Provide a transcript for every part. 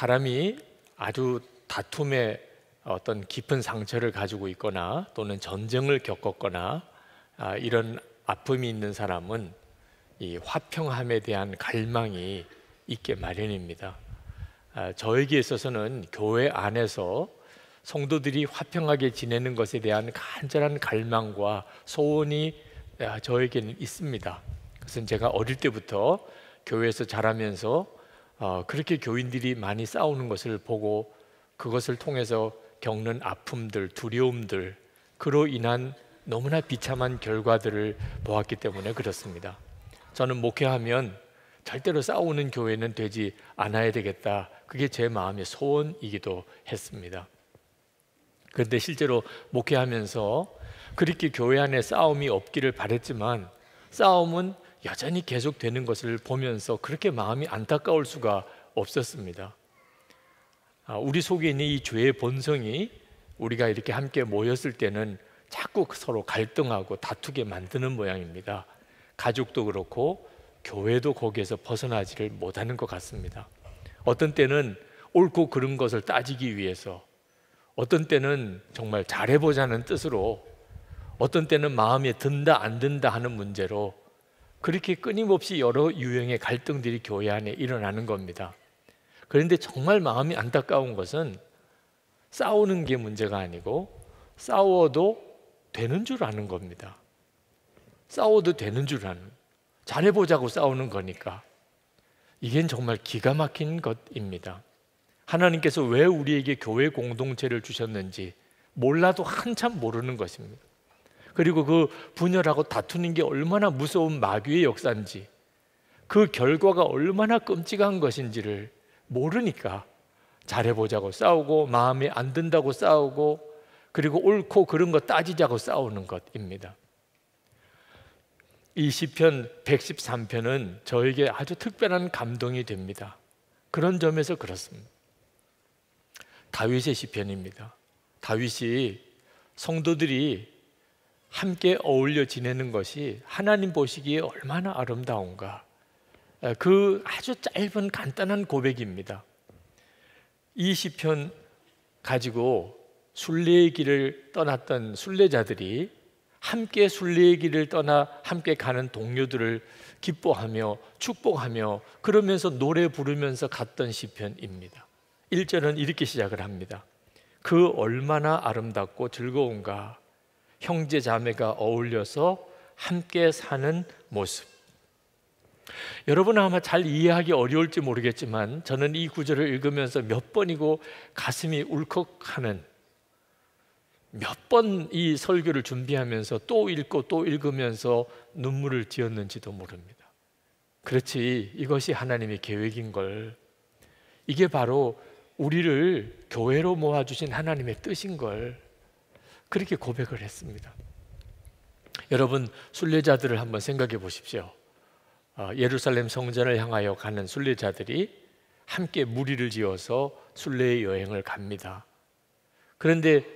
사람이 아주 다툼의 어떤 깊은 상처를 가지고 있거나 또는 전쟁을 겪었거나 아, 이런 아픔이 있는 사람은 이 화평함에 대한 갈망이 있게 마련입니다. 아, 저에게 있어서는 교회 안에서 성도들이 화평하게 지내는 것에 대한 간절한 갈망과 소원이 아, 저에게는 있습니다. 그것은 제가 어릴 때부터 교회에서 자라면서 어, 그렇게 교인들이 많이 싸우는 것을 보고 그것을 통해서 겪는 아픔들, 두려움들, 그로 인한 너무나 비참한 결과들을 보았기 때문에 그렇습니다. 저는 목회하면 절대로 싸우는 교회는 되지 않아야 되겠다. 그게 제 마음의 소원이기도 했습니다. 그런데 실제로 목회하면서 그렇게 교회 안에 싸움이 없기를 바랬지만 싸움은 여전히 계속되는 것을 보면서 그렇게 마음이 안타까울 수가 없었습니다. 아, 우리 속에 있는 이 죄의 본성이 우리가 이렇게 함께 모였을 때는 자꾸 서로 갈등하고 다투게 만드는 모양입니다. 가족도 그렇고 교회도 거기에서 벗어나지를 못하는 것 같습니다. 어떤 때는 옳고 그른 것을 따지기 위해서 어떤 때는 정말 잘해보자는 뜻으로 어떤 때는 마음에 든다 안 든다 하는 문제로 그렇게 끊임없이 여러 유형의 갈등들이 교회 안에 일어나는 겁니다. 그런데 정말 마음이 안타까운 것은 싸우는 게 문제가 아니고 싸워도 되는 줄 아는 겁니다. 싸워도 되는 줄 아는. 잘해보자고 싸우는 거니까. 이게 정말 기가 막힌 것입니다. 하나님께서 왜 우리에게 교회 공동체를 주셨는지 몰라도 한참 모르는 것입니다. 그리고 그 분열하고 다투는 게 얼마나 무서운 마귀의 역사인지 그 결과가 얼마나 끔찍한 것인지를 모르니까 잘해보자고 싸우고 마음에 안 든다고 싸우고 그리고 옳고 그런 거 따지자고 싸우는 것입니다. 2 0편 113편은 저에게 아주 특별한 감동이 됩니다. 그런 점에서 그렇습니다. 다윗의 시편입니다. 다윗이 성도들이 함께 어울려 지내는 것이 하나님 보시기에 얼마나 아름다운가. 그 아주 짧은 간단한 고백입니다. 이 시편 가지고 순례의 길을 떠났던 순례자들이 함께 순례의 길을 떠나 함께 가는 동료들을 기뻐하며 축복하며 그러면서 노래 부르면서 갔던 시편입니다. 1절은 이렇게 시작을 합니다. 그 얼마나 아름답고 즐거운가 형제 자매가 어울려서 함께 사는 모습. 여러분은 아마 잘 이해하기 어려울지 모르겠지만 저는 이 구절을 읽으면서 몇 번이고 가슴이 울컥하는 몇 번 이 설교를 준비하면서 또 읽고 또 읽으면서 눈물을 지었는지도 모릅니다. 그렇지 이것이 하나님의 계획인 걸 이게 바로 우리를 교회로 모아주신 하나님의 뜻인 걸 그렇게 고백을 했습니다. 여러분 순례자들을 한번 생각해 보십시오. 어, 예루살렘 성전을 향하여 가는 순례자들이 함께 무리를 지어서 순례 여행을 갑니다. 그런데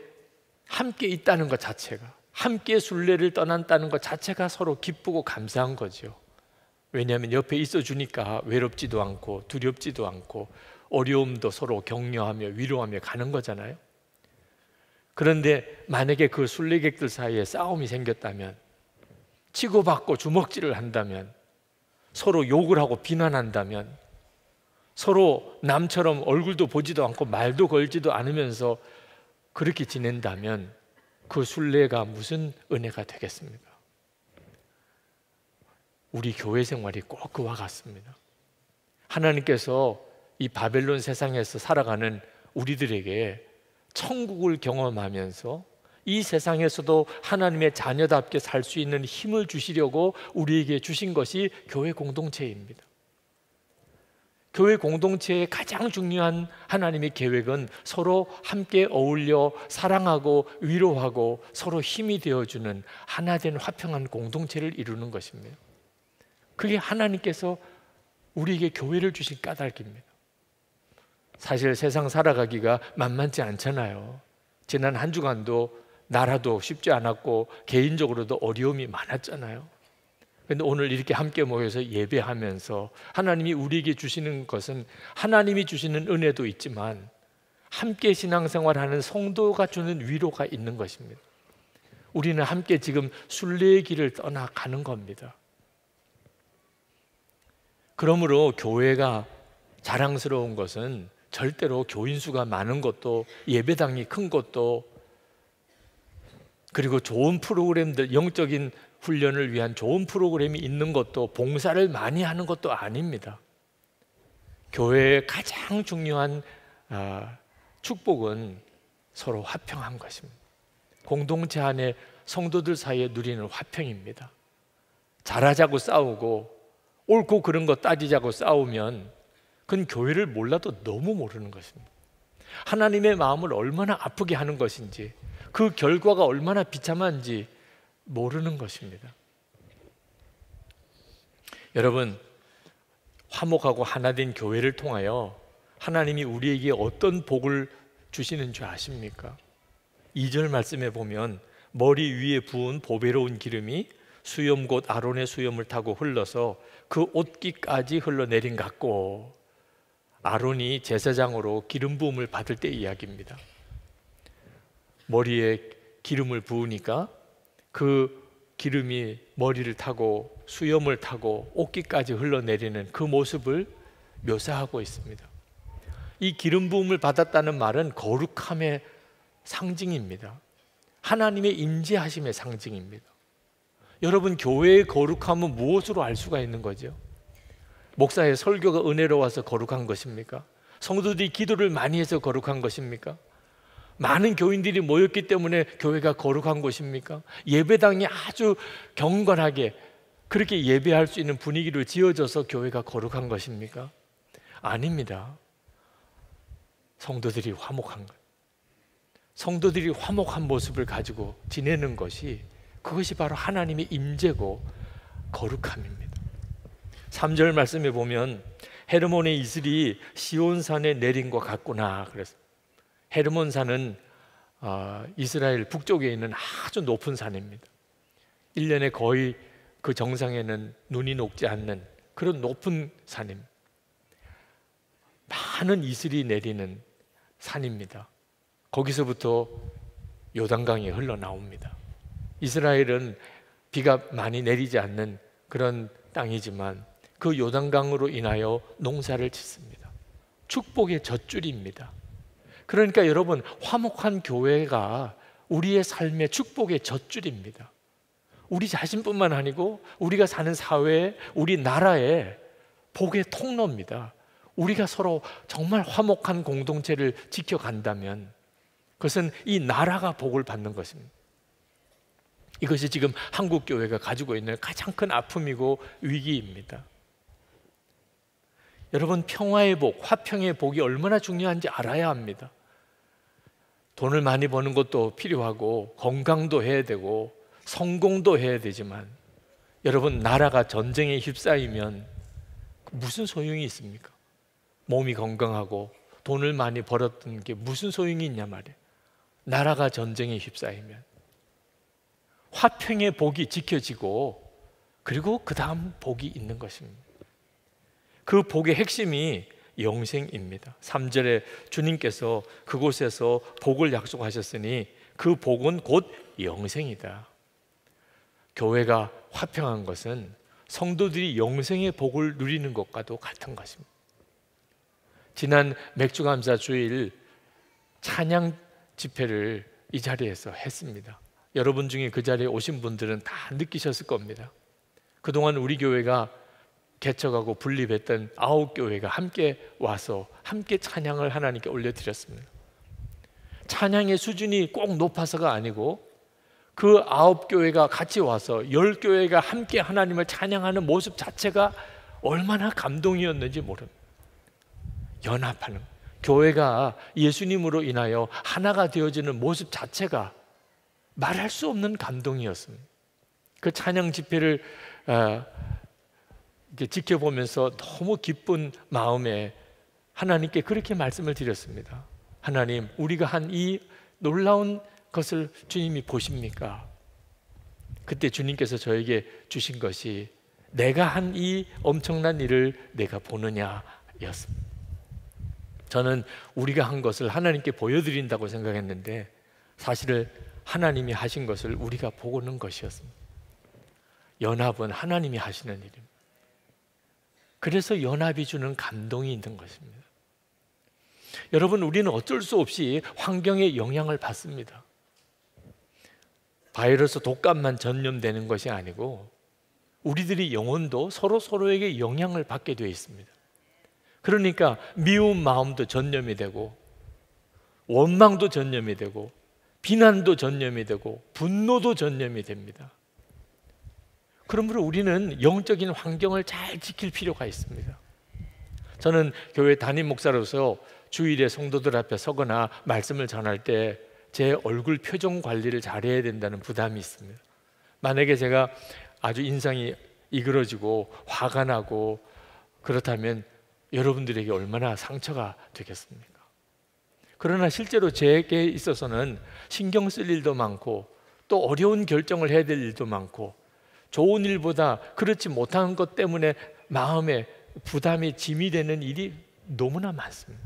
함께 있다는 것 자체가 함께 순례를 떠난다는 것 자체가 서로 기쁘고 감사한 거죠. 왜냐하면 옆에 있어 주니까 외롭지도 않고 두렵지도 않고 어려움도 서로 격려하며 위로하며 가는 거잖아요. 그런데 만약에 그 순례객들 사이에 싸움이 생겼다면 치고받고 주먹질을 한다면 서로 욕을 하고 비난한다면 서로 남처럼 얼굴도 보지도 않고 말도 걸지도 않으면서 그렇게 지낸다면 그 순례가 무슨 은혜가 되겠습니까? 우리 교회 생활이 꼭 그와 같습니다. 하나님께서 이 바벨론 세상에서 살아가는 우리들에게 천국을 경험하면서 이 세상에서도 하나님의 자녀답게 살 수 있는 힘을 주시려고 우리에게 주신 것이 교회 공동체입니다. 교회 공동체의 가장 중요한 하나님의 계획은 서로 함께 어울려 사랑하고 위로하고 서로 힘이 되어주는 하나된 화평한 공동체를 이루는 것입니다. 그게 하나님께서 우리에게 교회를 주신 까닭입니다. 사실 세상 살아가기가 만만치 않잖아요. 지난 한 주간도 나라도 쉽지 않았고 개인적으로도 어려움이 많았잖아요. 그런데 오늘 이렇게 함께 모여서 예배하면서 하나님이 우리에게 주시는 것은 하나님이 주시는 은혜도 있지만 함께 신앙생활하는 성도가 주는 위로가 있는 것입니다. 우리는 함께 지금 순례의 길을 떠나가는 겁니다. 그러므로 교회가 자랑스러운 것은 절대로 교인수가 많은 것도 예배당이 큰 것도 그리고 좋은 프로그램들 영적인 훈련을 위한 좋은 프로그램이 있는 것도 봉사를 많이 하는 것도 아닙니다. 교회의 가장 중요한 아, 축복은 서로 화평한 것입니다. 공동체 안에 성도들 사이에 누리는 화평입니다. 잘하자고 싸우고 옳고 그른 거 따지자고 싸우면 그건 교회를 몰라도 너무 모르는 것입니다. 하나님의 마음을 얼마나 아프게 하는 것인지, 그 결과가 얼마나 비참한지 모르는 것입니다. 여러분, 화목하고 하나된 교회를 통하여 하나님이 우리에게 어떤 복을 주시는 줄 아십니까? 2절 말씀에 보면 머리 위에 부은 보배로운 기름이 수염 곧 아론의 수염을 타고 흘러서 그 옷깃까지 흘러내린 같고 아론이 제사장으로 기름 부음을 받을 때 이야기입니다. 머리에 기름을 부으니까 그 기름이 머리를 타고 수염을 타고 옷깃까지 흘러내리는 그 모습을 묘사하고 있습니다. 이 기름 부음을 받았다는 말은 거룩함의 상징입니다. 하나님의 임재하심의 상징입니다. 여러분 교회의 거룩함은 무엇으로 알 수가 있는 거죠? 목사의 설교가 은혜로워서 거룩한 것입니까? 성도들이 기도를 많이 해서 거룩한 것입니까? 많은 교인들이 모였기 때문에 교회가 거룩한 곳입니까? 예배당이 아주 경건하게 그렇게 예배할 수 있는 분위기를 지어줘서 교회가 거룩한 것입니까? 아닙니다. 성도들이 화목한 것. 성도들이 화목한 모습을 가지고 지내는 것이 그것이 바로 하나님의 임재고 거룩함입니다. 3절 말씀에 보면 헤르몬의 이슬이 시온산에 내린 것 같구나 그래서 헤르몬산은 어, 이스라엘 북쪽에 있는 아주 높은 산입니다 1년에 거의 그 정상에는 눈이 녹지 않는 그런 높은 산입니다 많은 이슬이 내리는 산입니다 거기서부터 요단강이 흘러나옵니다 이스라엘은 비가 많이 내리지 않는 그런 땅이지만 그 요단강으로 인하여 농사를 짓습니다. 축복의 젖줄입니다. 그러니까 여러분 화목한 교회가 우리의 삶의 축복의 젖줄입니다. 우리 자신뿐만 아니고 우리가 사는 사회, 우리 나라의 복의 통로입니다. 우리가 서로 정말 화목한 공동체를 지켜간다면 그것은 이 나라가 복을 받는 것입니다. 이것이 지금 한국 교회가 가지고 있는 가장 큰 아픔이고 위기입니다. 여러분 평화의 복, 화평의 복이 얼마나 중요한지 알아야 합니다. 돈을 많이 버는 것도 필요하고 건강도 해야 되고 성공도 해야 되지만 여러분 나라가 전쟁에 휩싸이면 무슨 소용이 있습니까? 몸이 건강하고 돈을 많이 벌었던 게 무슨 소용이 있냐 말이에요. 나라가 전쟁에 휩싸이면 화평의 복이 지켜지고 그리고 그 다음 복이 있는 것입니다. 그 복의 핵심이 영생입니다. 3절에 주님께서 그곳에서 복을 약속하셨으니 그 복은 곧 영생이다. 교회가 화평한 것은 성도들이 영생의 복을 누리는 것과도 같은 것입니다. 지난 맥주감사 주일 찬양 집회를 이 자리에서 했습니다. 여러분 중에 그 자리에 오신 분들은 다 느끼셨을 겁니다. 그동안 우리 교회가 개척하고 분립했던 아홉 교회가 함께 와서 함께 찬양을 하나님께 올려드렸습니다. 찬양의 수준이 꼭 높아서가 아니고 그 아홉 교회가 같이 와서 열 교회가 함께 하나님을 찬양하는 모습 자체가 얼마나 감동이었는지 모릅니다. 연합하는 교회가 예수님으로 인하여 하나가 되어지는 모습 자체가 말할 수 없는 감동이었습니다. 그 찬양 집회를 어, 이렇게 지켜보면서 너무 기쁜 마음에 하나님께 그렇게 말씀을 드렸습니다. 하나님, 우리가 한 이 놀라운 것을 주님이 보십니까? 그때 주님께서 저에게 주신 것이 내가 한 이 엄청난 일을 내가 보느냐였습니다. 저는 우리가 한 것을 하나님께 보여드린다고 생각했는데 사실은 하나님이 하신 것을 우리가 보고는 것이었습니다. 연합은 하나님이 하시는 일입니다. 그래서 연합이 주는 감동이 있는 것입니다. 여러분, 우리는 어쩔 수 없이 환경의 영향을 받습니다. 바이러스 독감만 전염되는 것이 아니고 우리들이 영혼도 서로 서로에게 영향을 받게 되어 있습니다. 그러니까 미운 마음도 전염이 되고 원망도 전염이 되고 비난도 전염이 되고 분노도 전염이 됩니다. 그러므로 우리는 영적인 환경을 잘 지킬 필요가 있습니다. 저는 교회 담임 목사로서 주일에 성도들 앞에 서거나 말씀을 전할 때 제 얼굴 표정 관리를 잘해야 된다는 부담이 있습니다. 만약에 제가 아주 인상이 이그러지고 화가 나고 그렇다면 여러분들에게 얼마나 상처가 되겠습니까? 그러나 실제로 제게 있어서는 신경 쓸 일도 많고 또 어려운 결정을 해야 될 일도 많고 좋은 일보다 그렇지 못한 것 때문에 마음에 부담이 짐이 되는 일이 너무나 많습니다.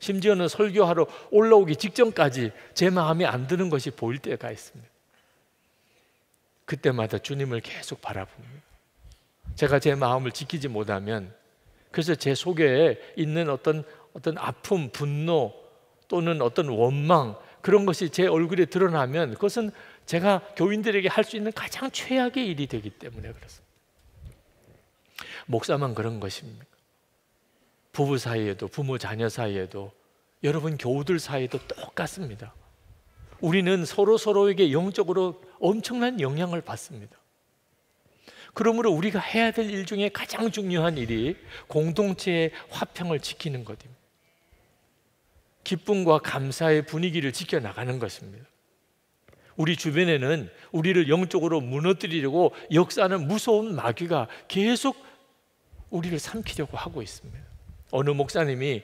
심지어는 설교하러 올라오기 직전까지 제 마음에 안 드는 것이 보일 때가 있습니다. 그때마다 주님을 계속 바라봅니다. 제가 제 마음을 지키지 못하면 그래서 제 속에 있는 어떤 어떤 아픔, 분노 또는 어떤 원망 그런 것이 제 얼굴에 드러나면 그것은 제가 교인들에게 할 수 있는 가장 최악의 일이 되기 때문에 그렇습니다. 목사만 그런 것입니까? 부부 사이에도 부모 자녀 사이에도 여러분 교우들 사이도 똑같습니다. 우리는 서로 서로에게 영적으로 엄청난 영향을 받습니다. 그러므로 우리가 해야 될 일 중에 가장 중요한 일이 공동체의 화평을 지키는 것입니다. 기쁨과 감사의 분위기를 지켜나가는 것입니다. 우리 주변에는 우리를 영적으로 무너뜨리려고 역사하는 무서운 마귀가 계속 우리를 삼키려고 하고 있습니다. 어느 목사님이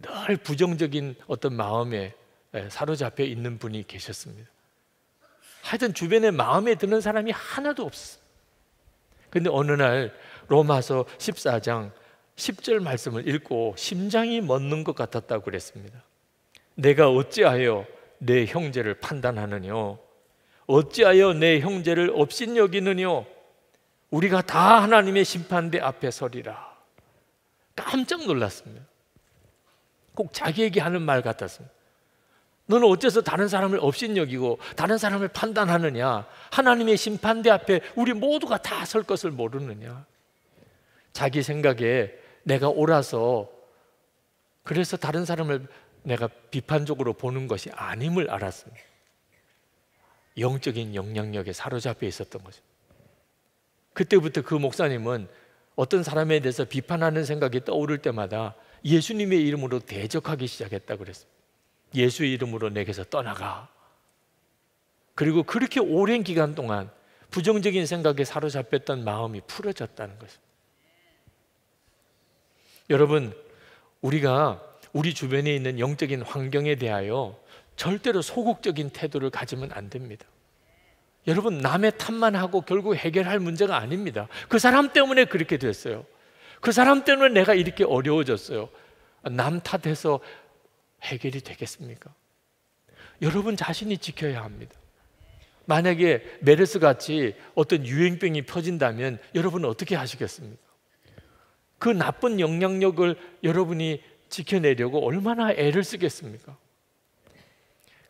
늘 부정적인 어떤 마음에 사로잡혀 있는 분이 계셨습니다. 하여튼 주변에 마음에 드는 사람이 하나도 없어요 근데 어느 날 로마서 14장 10절 말씀을 읽고 심장이 멎는 것 같았다고 그랬습니다. 내가 어찌하여 내 형제를 판단하느뇨? 어찌하여 내 형제를 업신여기느뇨? 우리가 다 하나님의 심판대 앞에 서리라. 깜짝 놀랐습니다. 꼭 자기에게 하는 말 같았습니다. 너는 어째서 다른 사람을 업신여기고 다른 사람을 판단하느냐? 하나님의 심판대 앞에 우리 모두가 다 설 것을 모르느냐? 자기 생각에 내가 옳아서 그래서 다른 사람을 내가 비판적으로 보는 것이 아님을 알았습니다. 영적인 영향력에 사로잡혀 있었던 거죠. 그때부터 그 목사님은 어떤 사람에 대해서 비판하는 생각이 떠오를 때마다 예수님의 이름으로 대적하기 시작했다 그랬습니다. 예수의 이름으로 내게서 떠나가. 그리고 그렇게 오랜 기간 동안 부정적인 생각에 사로잡혔던 마음이 풀어졌다는 것입니다. 여러분, 우리가 우리 주변에 있는 영적인 환경에 대하여 절대로 소극적인 태도를 가지면 안 됩니다. 여러분 남의 탓만 하고 결국 해결할 문제가 아닙니다. 그 사람 때문에 그렇게 됐어요. 그 사람 때문에 내가 이렇게 어려워졌어요. 남 탓해서 해결이 되겠습니까? 여러분 자신이 지켜야 합니다. 만약에 메르스 같이 어떤 유행병이 퍼진다면 여러분은 어떻게 하시겠습니까? 그 나쁜 영향력을 여러분이 지켜내려고 얼마나 애를 쓰겠습니까?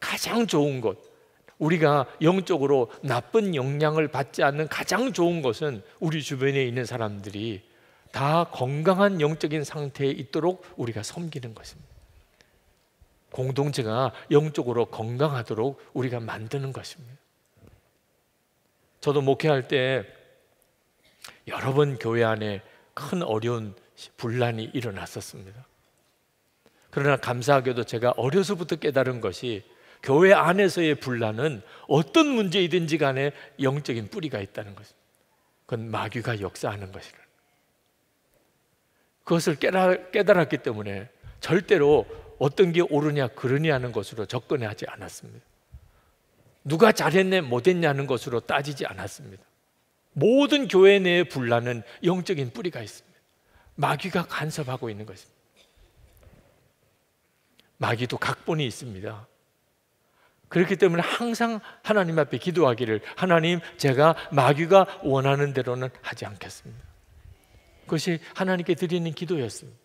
가장 좋은 것, 우리가 영적으로 나쁜 영향을 받지 않는 가장 좋은 것은 우리 주변에 있는 사람들이 다 건강한 영적인 상태에 있도록 우리가 섬기는 것입니다. 공동체가 영적으로 건강하도록 우리가 만드는 것입니다. 저도 목회할 때 여러 번 교회 안에 큰 어려운 분란이 일어났었습니다. 그러나 감사하게도 제가 어려서부터 깨달은 것이 교회 안에서의 분란은 어떤 문제이든지 간에 영적인 뿌리가 있다는 것입니다. 그건 마귀가 역사하는 것이라. 그것을 깨달았기 때문에 절대로 어떤 게 옳으냐 그러냐는 것으로 접근하지 않았습니다. 누가 잘했네 못했냐는 것으로 따지지 않았습니다. 모든 교회 내의 분란은 영적인 뿌리가 있습니다. 마귀가 간섭하고 있는 것입니다. 마귀도 각본이 있습니다. 그렇기 때문에 항상 하나님 앞에 기도하기를 하나님 제가 마귀가 원하는 대로는 하지 않겠습니다. 그것이 하나님께 드리는 기도였습니다.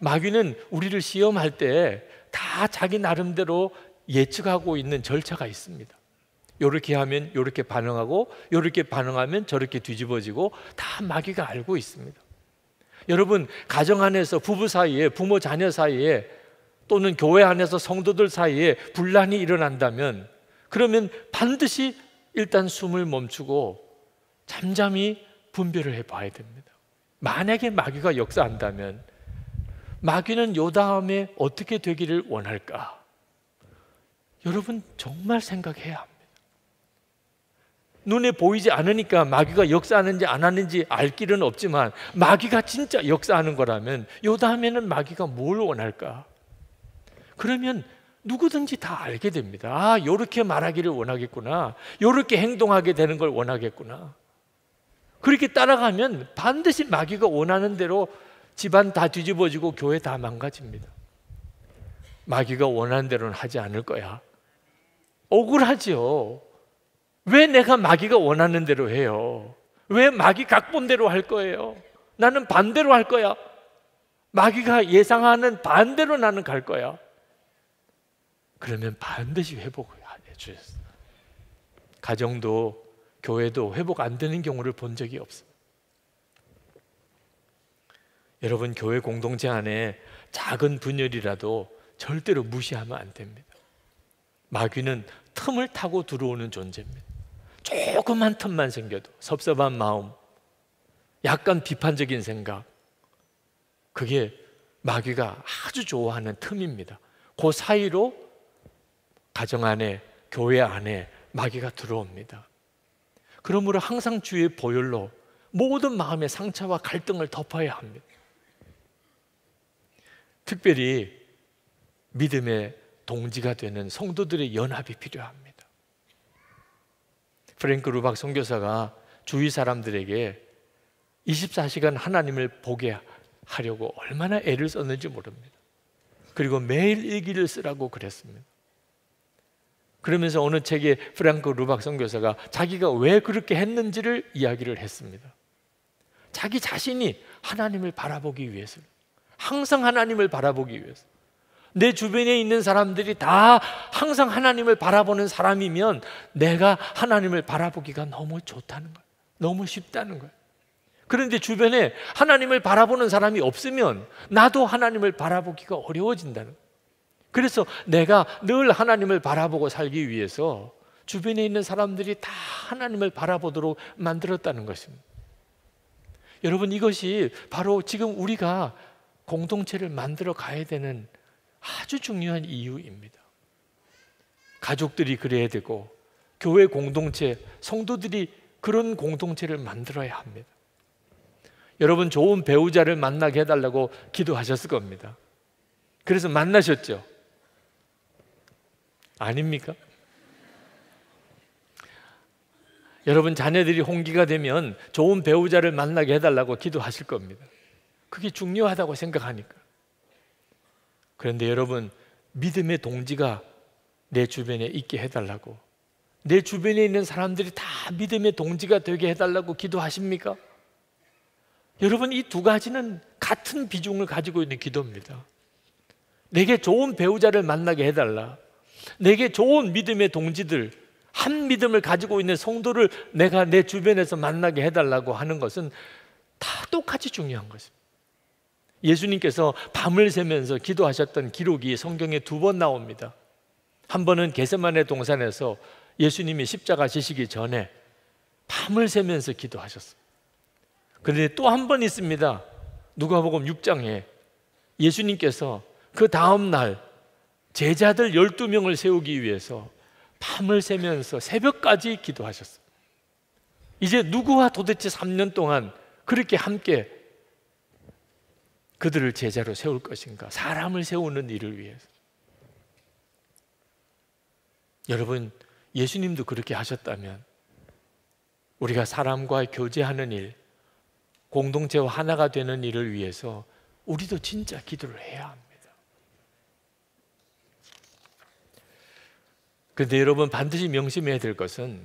마귀는 우리를 시험할 때 다 자기 나름대로 예측하고 있는 절차가 있습니다. 요렇게 하면 요렇게 반응하고 요렇게 반응하면 저렇게 뒤집어지고 다 마귀가 알고 있습니다. 여러분 가정 안에서 부부 사이에 부모 자녀 사이에 또는 교회 안에서 성도들 사이에 분란이 일어난다면 그러면 반드시 일단 숨을 멈추고 잠잠히 분별을 해 봐야 됩니다. 만약에 마귀가 역사한다면 마귀는 요 다음에 어떻게 되기를 원할까? 여러분 정말 생각해야 합니다. 눈에 보이지 않으니까 마귀가 역사하는지 안 하는지 알 길은 없지만 마귀가 진짜 역사하는 거라면 요 다음에는 마귀가 뭘 원할까? 그러면 누구든지 다 알게 됩니다. 아, 요렇게 말하기를 원하겠구나. 요렇게 행동하게 되는 걸 원하겠구나. 그렇게 따라가면 반드시 마귀가 원하는 대로 집안 다 뒤집어지고 교회 다 망가집니다. 마귀가 원하는 대로는 하지 않을 거야. 억울하지 왜 내가 마귀가 원하는 대로 해요? 왜 마귀 각본대로 할 거예요? 나는 반대로 할 거야. 마귀가 예상하는 반대로 나는 갈 거야. 그러면 반드시 회복을 해주셨어. 가정도 교회도 회복 안 되는 경우를 본 적이 없어. 여러분 교회 공동체 안에 작은 분열이라도 절대로 무시하면 안 됩니다. 마귀는 틈을 타고 들어오는 존재입니다. 조그만 틈만 생겨도 섭섭한 마음, 약간 비판적인 생각, 그게 마귀가 아주 좋아하는 틈입니다. 그 사이로 가정 안에, 교회 안에 마귀가 들어옵니다. 그러므로 항상 주의 보혈로 모든 마음의 상처와 갈등을 덮어야 합니다. 특별히 믿음의 동지가 되는 성도들의 연합이 필요합니다. 프랭크 루박 선교사가 주위 사람들에게 24시간 하나님을 보게 하려고 얼마나 애를 썼는지 모릅니다. 그리고 매일 일기를 쓰라고 그랬습니다. 그러면서 어느 책에 프랑크 루박 선교사가 자기가 왜 그렇게 했는지를 이야기를 했습니다. 자기 자신이 하나님을 바라보기 위해서 항상 하나님을 바라보기 위해서 내 주변에 있는 사람들이 다 항상 하나님을 바라보는 사람이면 내가 하나님을 바라보기가 너무 좋다는 거예요. 너무 쉽다는 거예요. 그런데 주변에 하나님을 바라보는 사람이 없으면 나도 하나님을 바라보기가 어려워진다는 거예요. 그래서 내가 늘 하나님을 바라보고 살기 위해서 주변에 있는 사람들이 다 하나님을 바라보도록 만들었다는 것입니다. 여러분 이것이 바로 지금 우리가 공동체를 만들어 가야 되는 아주 중요한 이유입니다. 가족들이 그래야 되고 교회 공동체, 성도들이 그런 공동체를 만들어야 합니다. 여러분 좋은 배우자를 만나게 해달라고 기도하셨을 겁니다. 그래서 만나셨죠? 아닙니까? 여러분 자녀들이 홍기가 되면 좋은 배우자를 만나게 해달라고 기도하실 겁니다. 그게 중요하다고 생각하니까. 그런데 여러분 믿음의 동지가 내 주변에 있게 해달라고 내 주변에 있는 사람들이 다 믿음의 동지가 되게 해달라고 기도하십니까? 여러분 이 두 가지는 같은 비중을 가지고 있는 기도입니다. 내게 좋은 배우자를 만나게 해달라. 내게 좋은 믿음의 동지들, 한 믿음을 가지고 있는 성도를 내가 내 주변에서 만나게 해달라고 하는 것은 다 똑같이 중요한 것입니다. 예수님께서 밤을 새면서 기도하셨던 기록이 성경에 두 번 나옵니다. 한 번은 게세만의 동산에서 예수님이 십자가 지시기 전에 밤을 새면서 기도하셨어요. 그런데 또 한 번 있습니다. 누가복음 6장에 예수님께서 그 다음 날 제자들 12명을 세우기 위해서 밤을 새면서 새벽까지 기도하셨어요. 이제 누구와 도대체 3년 동안 그렇게 함께 그들을 제자로 세울 것인가? 사람을 세우는 일을 위해서. 여러분, 예수님도 그렇게 하셨다면 우리가 사람과 교제하는 일, 공동체와 하나가 되는 일을 위해서 우리도 진짜 기도를 해야 합니다. 근데 여러분 반드시 명심해야 될 것은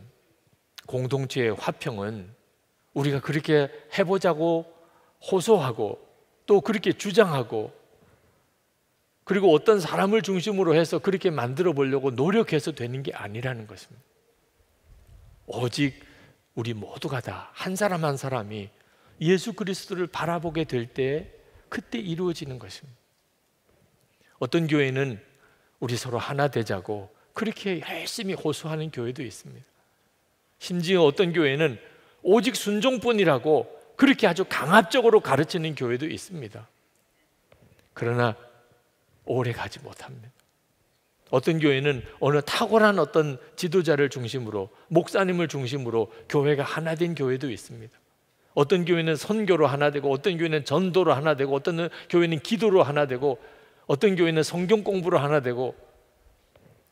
공동체의 화평은 우리가 그렇게 해보자고 호소하고 또 그렇게 주장하고 그리고 어떤 사람을 중심으로 해서 그렇게 만들어 보려고 노력해서 되는 게 아니라는 것입니다. 오직 우리 모두가 다 한 사람 한 사람이 예수 그리스도를 바라보게 될 때 그때 이루어지는 것입니다. 어떤 교회는 우리 서로 하나 되자고 그렇게 열심히 호소하는 교회도 있습니다. 심지어 어떤 교회는 오직 순종뿐이라고 그렇게 아주 강압적으로 가르치는 교회도 있습니다. 그러나 오래 가지 못합니다. 어떤 교회는 어느 탁월한 어떤 지도자를 중심으로 목사님을 중심으로 교회가 하나 된 교회도 있습니다. 어떤 교회는 선교로 하나 되고 어떤 교회는 전도로 하나 되고 어떤 교회는 기도로 하나 되고 어떤 교회는 성경 공부로 하나 되고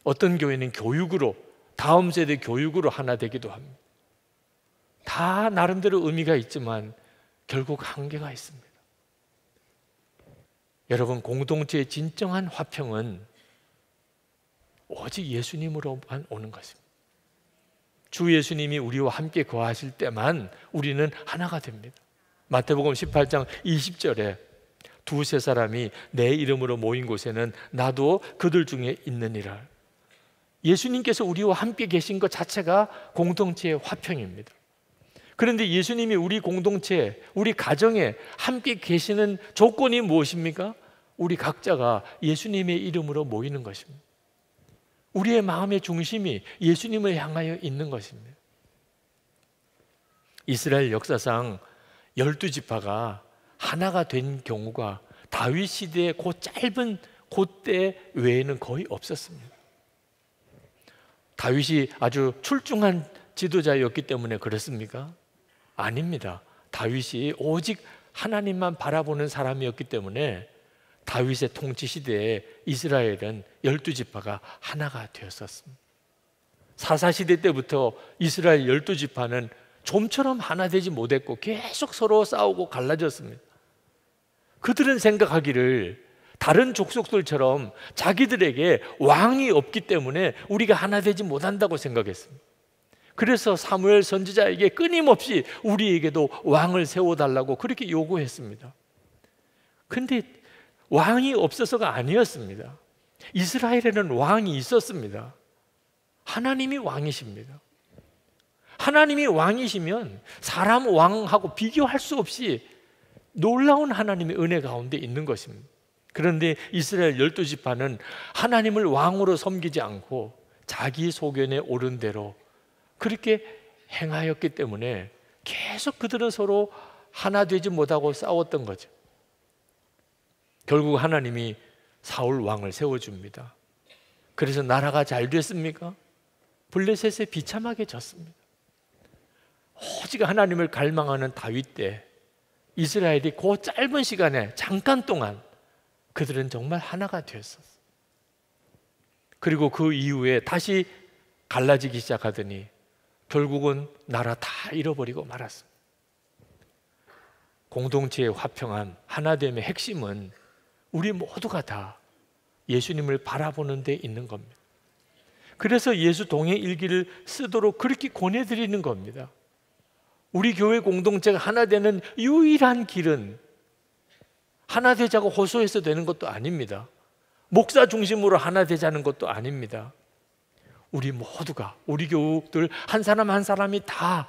어떤 교회는 교육으로 다음 세대 교육으로 하나 되기도 합니다. 다 나름대로 의미가 있지만 결국 한계가 있습니다. 여러분, 공동체의 진정한 화평은 오직 예수님으로만 오는 것입니다. 주 예수님이 우리와 함께 거하실 때만 우리는 하나가 됩니다. 마태복음 18장 20절에 두세 사람이 내 이름으로 모인 곳에는 나도 그들 중에 있느니라. 예수님께서 우리와 함께 계신 것 자체가 공동체의 화평입니다. 그런데 예수님이 우리 공동체, 우리 가정에 함께 계시는 조건이 무엇입니까? 우리 각자가 예수님의 이름으로 모이는 것입니다. 우리의 마음의 중심이 예수님을 향하여 있는 것입니다. 이스라엘 역사상 열두 지파가 하나가 된 경우가 다윗 시대의 그 짧은 그 때 외에는 거의 없었습니다. 다윗이 아주 출중한 지도자였기 때문에 그랬습니까? 아닙니다. 다윗이 오직 하나님만 바라보는 사람이었기 때문에 다윗의 통치 시대에 이스라엘은 열두 지파가 하나가 되었었습니다. 사사 시대 때부터 이스라엘 열두 지파는 좀처럼 하나 되지 못했고 계속 서로 싸우고 갈라졌습니다. 그들은 생각하기를 다른 족속들처럼 자기들에게 왕이 없기 때문에 우리가 하나 되지 못한다고 생각했습니다. 그래서 사무엘 선지자에게 끊임없이 우리에게도 왕을 세워달라고 그렇게 요구했습니다. 근데 왕이 없어서가 아니었습니다. 이스라엘에는 왕이 있었습니다. 하나님이 왕이십니다. 하나님이 왕이시면 사람 왕하고 비교할 수 없이 놀라운 하나님의 은혜 가운데 있는 것입니다. 그런데 이스라엘 열두 지파는 하나님을 왕으로 섬기지 않고 자기 소견에 오른 대로 그렇게 행하였기 때문에 계속 그들은 서로 하나 되지 못하고 싸웠던 거죠. 결국 하나님이 사울 왕을 세워줍니다. 그래서 나라가 잘 됐습니까? 블레셋에 비참하게 졌습니다. 오직 하나님을 갈망하는 다윗 때 이스라엘이 그 짧은 시간에 잠깐 동안 그들은 정말 하나가 되었었어. 그리고 그 이후에 다시 갈라지기 시작하더니 결국은 나라 다 잃어버리고 말았습니다. 공동체의 화평함, 하나됨의 핵심은 우리 모두가 다 예수님을 바라보는 데 있는 겁니다. 그래서 예수 동해 일기를 쓰도록 그렇게 권해드리는 겁니다. 우리 교회 공동체가 하나 되는 유일한 길은 하나 되자고 호소해서 되는 것도 아닙니다. 목사 중심으로 하나 되자는 것도 아닙니다. 우리 모두가 우리 교우들 한 사람 한 사람이 다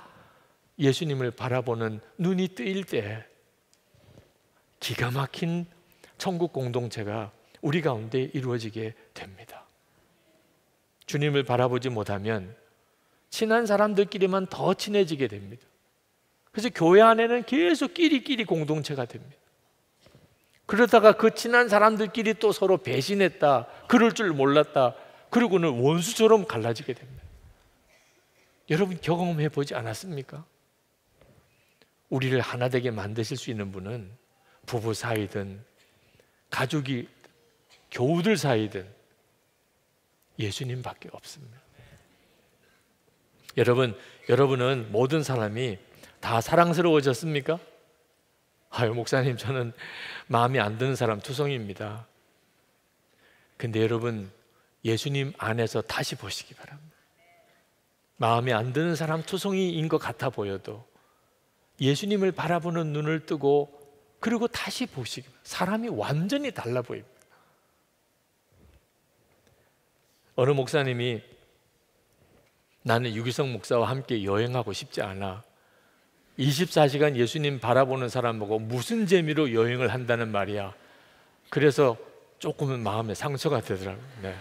예수님을 바라보는 눈이 뜨일 때 기가 막힌 천국 공동체가 우리 가운데 이루어지게 됩니다. 주님을 바라보지 못하면 친한 사람들끼리만 더 친해지게 됩니다. 그래서 교회 안에는 계속 끼리끼리 공동체가 됩니다. 그러다가 그 친한 사람들끼리 또 서로 배신했다. 그럴 줄 몰랐다. 그리고는 원수처럼 갈라지게 됩니다. 여러분 경험해 보지 않았습니까? 우리를 하나 되게 만드실 수 있는 분은 부부 사이든 가족이 교우들 사이든 예수님밖에 없습니다. 여러분, 여러분은 모든 사람이 다 사랑스러워졌습니까? 아유 목사님 저는 마음에 안 드는 사람 투성입니다. 근데 여러분 예수님 안에서 다시 보시기 바랍니다. 마음에 안 드는 사람 투성이인 것 같아 보여도 예수님을 바라보는 눈을 뜨고 그리고 다시 보시기 바랍니다. 사람이 완전히 달라 보입니다. 어느 목사님이 나는 유기성 목사와 함께 여행하고 싶지 않아. 24시간 예수님 바라보는 사람하고 무슨 재미로 여행을 한다는 말이야. 그래서 조금은 마음에 상처가 되더라고요. 네.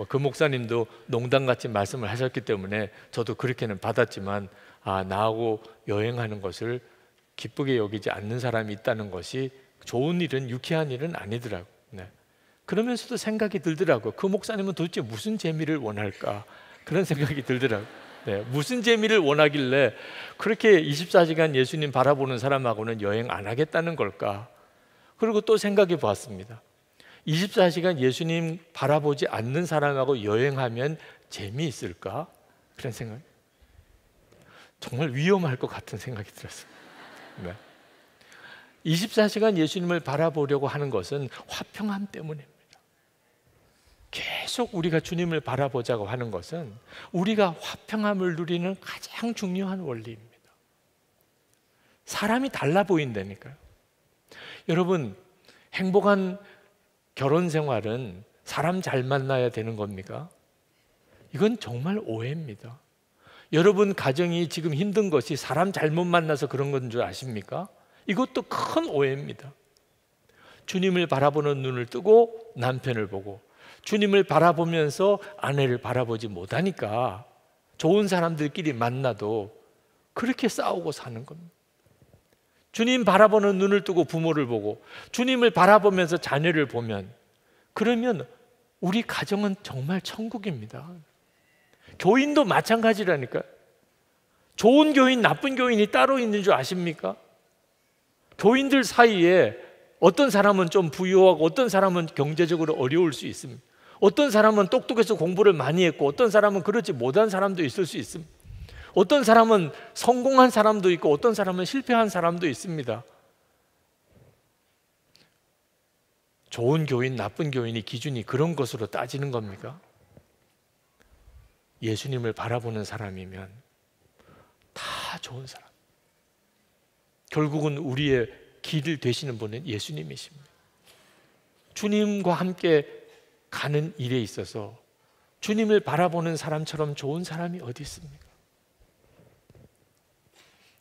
뭐그 목사님도 농담같이 말씀을 하셨기 때문에 저도 그렇게는 받았지만 아 나하고 여행하는 것을 기쁘게 여기지 않는 사람이 있다는 것이 좋은 일은 유쾌한 일은 아니더라고. 네. 그러면서도 생각이 들더라고. 그 목사님은 도대체 무슨 재미를 원할까? 그런 생각이 들더라고. 네. 무슨 재미를 원하길래 그렇게 24시간 예수님 바라보는 사람하고는 여행 안 하겠다는 걸까? 그리고 또 생각해 보았습니다. 24시간 예수님 바라보지 않는 사람하고 여행하면 재미있을까? 그런 생각. 정말 위험할 것 같은 생각이 들었어요. 네. 24시간 예수님을 바라보려고 하는 것은 화평함 때문입니다. 계속 우리가 주님을 바라보자고 하는 것은 우리가 화평함을 누리는 가장 중요한 원리입니다. 사람이 달라 보인다니까요. 여러분, 행복한 결혼 생활은 사람 잘 만나야 되는 겁니까? 이건 정말 오해입니다. 여러분 가정이 지금 힘든 것이 사람 잘못 만나서 그런 건 줄 아십니까? 이것도 큰 오해입니다. 주님을 바라보는 눈을 뜨고 남편을 보고 주님을 바라보면서 아내를 바라보지 못하니까 좋은 사람들끼리 만나도 그렇게 싸우고 사는 겁니다. 주님 바라보는 눈을 뜨고 부모를 보고 주님을 바라보면서 자녀를 보면 그러면 우리 가정은 정말 천국입니다. 교인도 마찬가지라니까. 좋은 교인, 나쁜 교인이 따로 있는 줄 아십니까? 교인들 사이에 어떤 사람은 좀 부유하고 어떤 사람은 경제적으로 어려울 수 있습니다. 어떤 사람은 똑똑해서 공부를 많이 했고 어떤 사람은 그렇지 못한 사람도 있을 수 있습니다. 어떤 사람은 성공한 사람도 있고 어떤 사람은 실패한 사람도 있습니다. 좋은 교인, 나쁜 교인이 기준이 그런 것으로 따지는 겁니까? 예수님을 바라보는 사람이면 다 좋은 사람. 결국은 우리의 길을 되시는 분은 예수님이십니다. 주님과 함께 가는 일에 있어서 주님을 바라보는 사람처럼 좋은 사람이 어디 있습니까?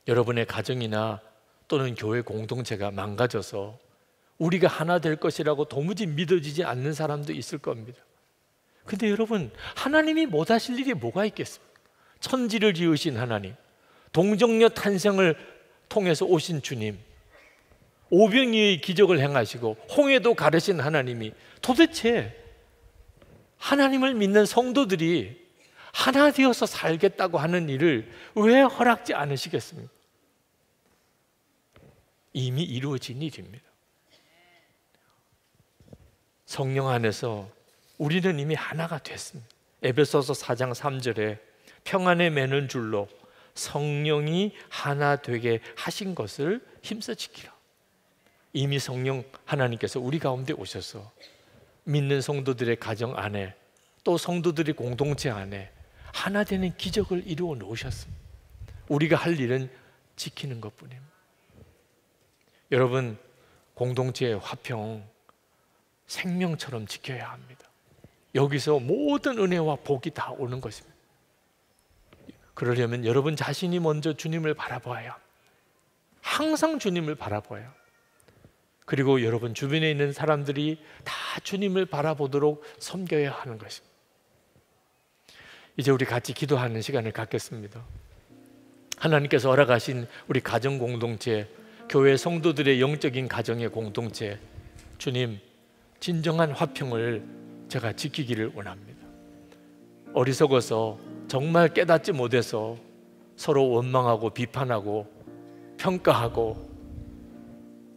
여러분의 가정이나 또는 교회 공동체가 망가져서 우리가 하나 될 것이라고 도무지 믿어지지 않는 사람도 있을 겁니다. 근데 여러분, 하나님이 못하실 일이 뭐가 있겠습니까? 천지를 지으신 하나님, 동정녀 탄생을 통해서 오신 주님, 오병이의 기적을 행하시고 홍해도 가르신 하나님이 도대체 하나님을 믿는 성도들이 하나 되어서 살겠다고 하는 일을 왜 허락지 않으시겠습니까? 이미 이루어진 일입니다. 성령 안에서 우리는 이미 하나가 됐습니다. 에베소서 4장 3절에 평안에 매는 줄로 성령이 하나 되게 하신 것을 힘써 지키라. 이미 성령 하나님께서 우리 가운데 오셔서 믿는 성도들의 가정 안에 또 성도들의 공동체 안에 하나 되는 기적을 이루어 놓으셨습니다. 우리가 할 일은 지키는 것뿐입니다. 여러분 공동체의 화평 생명처럼 지켜야 합니다. 여기서 모든 은혜와 복이 다 오는 것입니다. 그러려면 여러분 자신이 먼저 주님을 바라봐야 항상 주님을 바라봐야 그리고 여러분 주변에 있는 사람들이 다 주님을 바라보도록 섬겨야 하는 것입니다. 이제 우리 같이 기도하는 시간을 갖겠습니다. 하나님께서 허락하신 우리 가정 공동체 교회 성도들의 영적인 가정의 공동체 주님 진정한 화평을 제가 지키기를 원합니다. 어리석어서 정말 깨닫지 못해서 서로 원망하고 비판하고 평가하고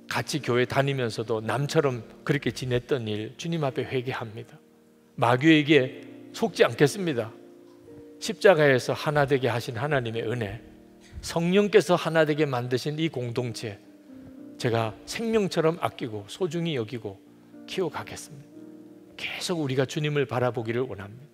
같이 교회 다니면서도 남처럼 그렇게 지냈던 일 주님 앞에 회개합니다. 마귀에게 속지 않겠습니다. 십자가에서 하나 되게 하신 하나님의 은혜 성령께서 하나 되게 만드신 이 공동체 제가 생명처럼 아끼고 소중히 여기고 키워가겠습니다. 계속 우리가 주님을 바라보기를 원합니다.